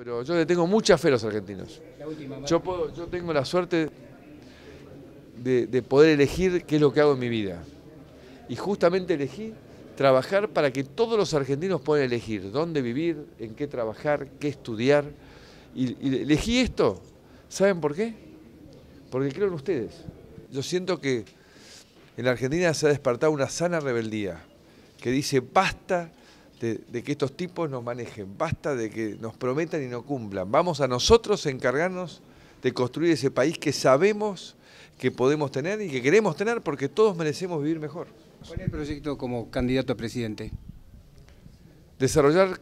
pero yo le tengo mucha fe a los argentinos. Yo, tengo la suerte de, poder elegir qué es lo que hago en mi vida. Y justamente elegí trabajar para que todos los argentinos puedan elegir dónde vivir, en qué trabajar, qué estudiar. Y, elegí esto. ¿Saben por qué? Porque creo en ustedes. Yo siento que en Argentina se ha despertado una sana rebeldía que dice basta de, que estos tipos nos manejen, basta de que nos prometan y no cumplan. Vamos a nosotros encargarnos de construir ese país que sabemos que podemos tener y que queremos tener porque todos merecemos vivir mejor. ¿Cuál es el proyecto como candidato a presidente? Desarrollar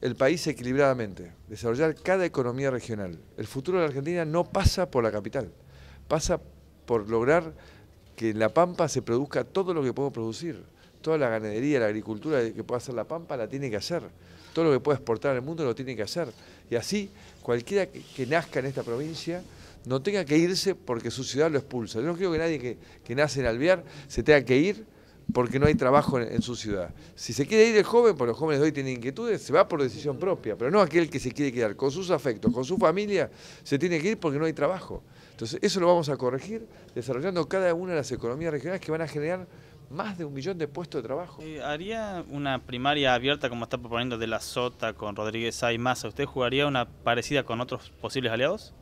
el país equilibradamente, desarrollar cada economía regional. El futuro de la Argentina no pasa por la capital, pasa por lograr que en La Pampa se produzca todo lo que podemos producir toda la ganadería, la agricultura que pueda hacer la Pampa la tiene que hacer. Todo lo que pueda exportar al mundo lo tiene que hacer. Y así, cualquiera que, nazca en esta provincia no tenga que irse porque su ciudad lo expulsa. Yo no creo que nadie que, que nace en Alvear se tenga que ir porque no hay trabajo en, su ciudad. Si se quiere ir el joven, porque los jóvenes de hoy tienen inquietudes, se va por decisión propia, pero no aquel que se quiere quedar con sus afectos, con su familia, se tiene que ir porque no hay trabajo. Entonces, eso lo vamos a corregir desarrollando cada una de las economías regionales que van a generar más de un millón de puestos de trabajo. Eh, ¿Haría una primaria abierta como está proponiendo de la Sota con Rodríguez Ay Massa, ¿Usted jugaría una parecida con otros posibles aliados?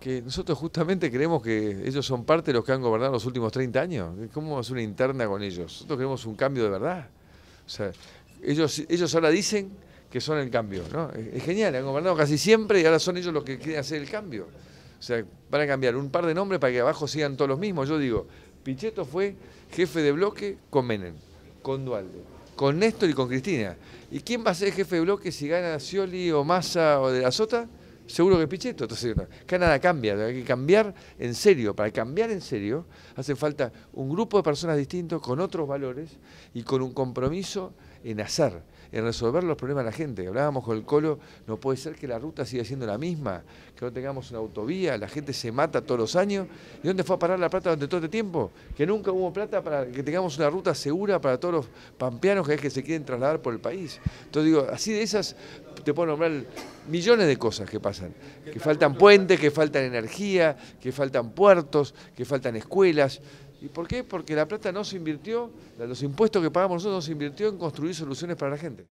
que nosotros justamente creemos que ellos son parte de los que han gobernado los últimos 30 años. ¿Cómo es una interna con ellos? Nosotros queremos un cambio de verdad. O sea, ellos, ellos ahora dicen que son el cambio, ¿no? Es, genial, han gobernado casi siempre y ahora son ellos los que quieren hacer el cambio. O sea, van a cambiar un par de nombres para que abajo sigan todos los mismos. Yo digo, Pichetto fue jefe de bloque con Menem, con Dualde, con Néstor y con Cristina. ¿Y quién va a ser jefe de bloque si gana Scioli o Massa o de la Sota? seguro que Pichetto. Entonces, nada cambia, hay que cambiar en serio. Para cambiar en serio hace falta un grupo de personas distintos con otros valores y con un compromiso en hacer en resolver los problemas de la gente. Hablábamos con el Colo, no puede ser que la ruta siga siendo la misma, que no tengamos una autovía, la gente se mata todos los años. ¿Y dónde fue a parar la plata durante todo este tiempo? Que nunca hubo plata para que tengamos una ruta segura para todos los pampeanos que, es que se quieren trasladar por el país. Entonces digo, así de esas te puedo nombrar millones de cosas que pasan. Que faltan puentes, que faltan energía, que faltan puertos, que faltan escuelas. ¿Y por qué? Porque la plata no se invirtió, los impuestos que pagamos nosotros no se invirtió en construir soluciones para la gente.